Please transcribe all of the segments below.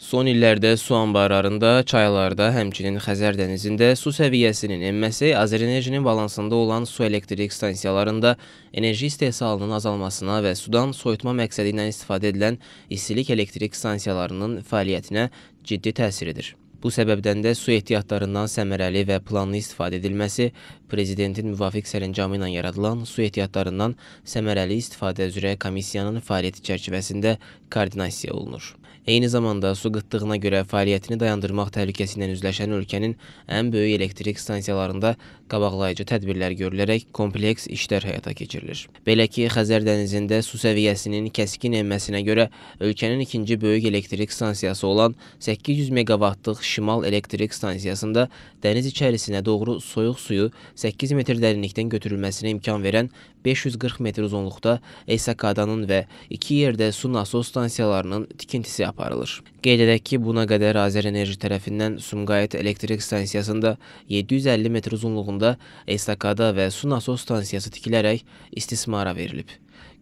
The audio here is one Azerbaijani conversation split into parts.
Son illərdə su anbarlarında, çaylarda, həmçinin Xəzər dənizində su səviyyəsinin enməsi Azərenerjinin balansında olan su elektrik stansiyalarında enerji istehsalının azalmasına və sudan soyutma məqsədi ilə istifadə edilən istilik elektrik stansiyalarının fəaliyyətinə ciddi təsir edir. Bu səbəbdən də su ehtiyatlarından səmərəli və planlı istifadə edilməsi Prezidentin müvafiq sərəncamı ilə yaradılan su ehtiyatlarından səmərəli istifadə üzrə komissiyanın fəaliyyəti çərçivəsində koordinasiya olunur. Eyni zamanda su qıtlığına görə fəaliyyətini dayandırmaq təhlükəsi ilə üzləşən ölkənin ən böyük elektrik stansiyalarında qabaqlayıcı tədbirlər görülərək kompleks işlər həyata keçirilir. Belə ki, Xəzər dənizində su səviyyəsinin kəskin enməsinə görə ölkənin ikinci böyük elektrik stansiyası olan 800 meqavatlıq Şimal elektrik stansiyasında dəniz içərisinə doğru soyuq suyu 8 metr dərinlikdən götürülməsinə imkan verən 540 metr uzunluqda Esakadanın və iki yerdə su nasos stansiyalarının tikintisi aparılır. Qeyd edək ki, buna qədər Azərenerji tərəfindən Sumqayıt elektrik stansiyasında 750 metr uzunluğunda estakada və su nasos stansiyası tikilərək istismara verilib.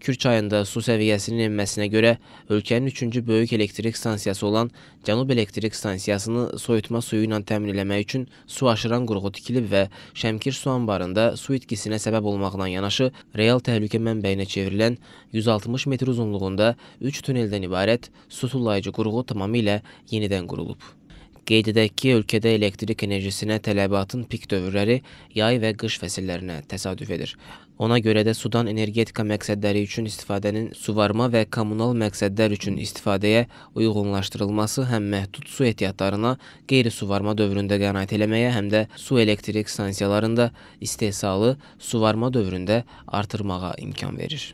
Kür çayında su səviyyəsinin enməsinə görə ölkənin üçüncü böyük elektrik stansiyası olan Cənub Elektrik Stansiyasını soyutma suyu ilə təmin eləmək üçün su aşıran qurğu tikilib və Şəmkir su anbarında su itkisinə səbəb olmaqla yanaşı real təhlükə mənbəyinə çevrilən 160 metr uzunluğunda 3 tuneldən ibarət su tullayıcı qurğu tamamilə yenidən qurulub. Qeyd edək ki, ölkədə elektrik enerjisinə tələbatın pik dövrləri yay və qış fəsillərinə təsadüf edir. Ona görə də sudan energetika məqsədləri üçün istifadənin suvarma və kommunal məqsədlər üçün istifadəyə uyğunlaşdırılması həm məhdud su ehtiyatlarına, qeyri-suvarma dövründə qənaət eləməyə, həm də su elektrik stansiyalarında istehsalı suvarma dövründə artırmağa imkan verir.